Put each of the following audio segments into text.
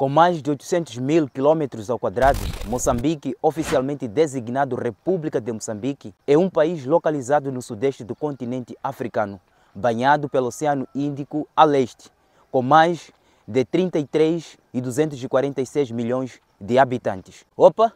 Com mais de 800 mil quilômetros ao quadrado, Moçambique, oficialmente designado República de Moçambique, é um país localizado no sudeste do continente africano, banhado pelo Oceano Índico a leste, com mais de 33 e 246 milhões de habitantes. Opa!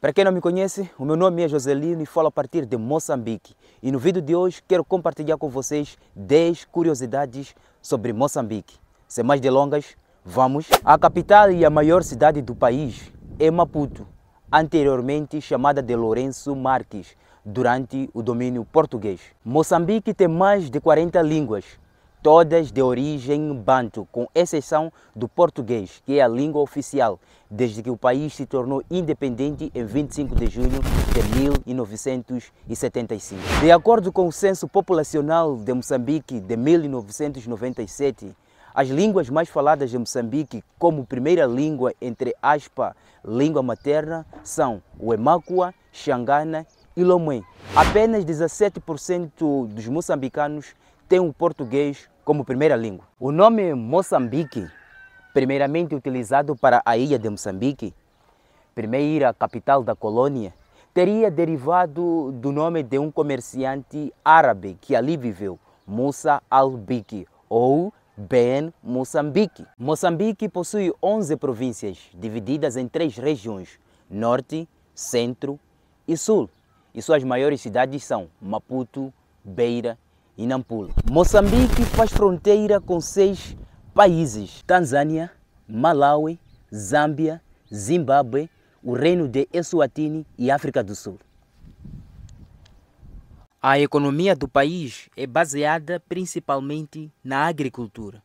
Para quem não me conhece, o meu nome é Joselino e falo a partir de Moçambique. E no vídeo de hoje quero compartilhar com vocês 10 curiosidades sobre Moçambique. Sem mais delongas, Vamos à capital e a maior cidade do país, é Maputo, anteriormente chamada de Lourenço Marques, durante o domínio português. Moçambique tem mais de 40 línguas, todas de origem banto, com exceção do português, que é a língua oficial, desde que o país se tornou independente em 25 de junho de 1975. De acordo com o Censo Populacional de Moçambique de 1997, as línguas mais faladas de Moçambique como primeira língua, entre aspas, língua materna, são o Emakua, Xangana e Lomé. Apenas 17% dos moçambicanos têm o português como primeira língua. O nome Moçambique, primeiramente utilizado para a ilha de Moçambique, primeira capital da colônia, teria derivado do nome de um comerciante árabe que ali viveu, Musa al ou Ben, Moçambique. Moçambique possui 11 províncias, divididas em três regiões, Norte, Centro e Sul. E suas maiores cidades são Maputo, Beira e Nampula. Moçambique faz fronteira com seis países, Tanzânia, Malawi, Zâmbia, Zimbábue, o Reino de Eswatini e África do Sul. A economia do país é baseada principalmente na agricultura.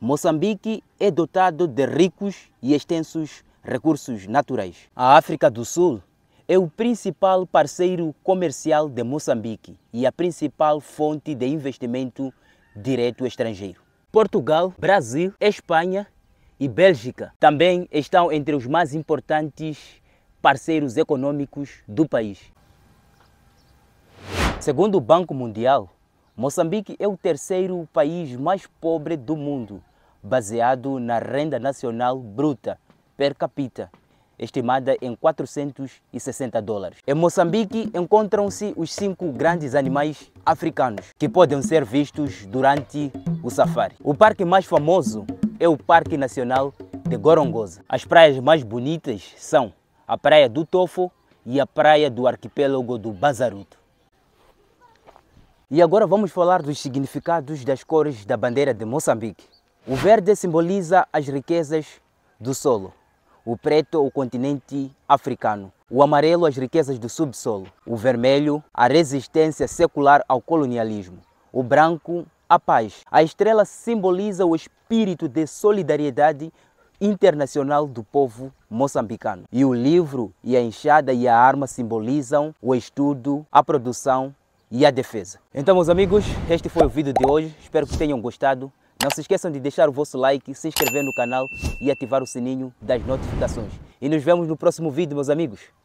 Moçambique é dotado de ricos e extensos recursos naturais. A África do Sul é o principal parceiro comercial de Moçambique e a principal fonte de investimento direto estrangeiro. Portugal, Brasil, Espanha e Bélgica também estão entre os mais importantes parceiros econômicos do país. Segundo o Banco Mundial, Moçambique é o terceiro país mais pobre do mundo, baseado na renda nacional bruta per capita, estimada em 460 dólares. Em Moçambique encontram-se os cinco grandes animais africanos que podem ser vistos durante o safari. O parque mais famoso é o Parque Nacional de Gorongosa. As praias mais bonitas são a Praia do Tofo e a Praia do Arquipélago do Bazaruto. E agora vamos falar dos significados das cores da bandeira de Moçambique. O verde simboliza as riquezas do solo, o preto o continente africano, o amarelo as riquezas do subsolo, o vermelho a resistência secular ao colonialismo, o branco a paz. A estrela simboliza o espírito de solidariedade internacional do povo moçambicano. E o livro e a enxada e a arma simbolizam o estudo, a produção e a defesa. Então, meus amigos, este foi o vídeo de hoje. Espero que tenham gostado. Não se esqueçam de deixar o vosso like, se inscrever no canal e ativar o sininho das notificações. E nos vemos no próximo vídeo, meus amigos.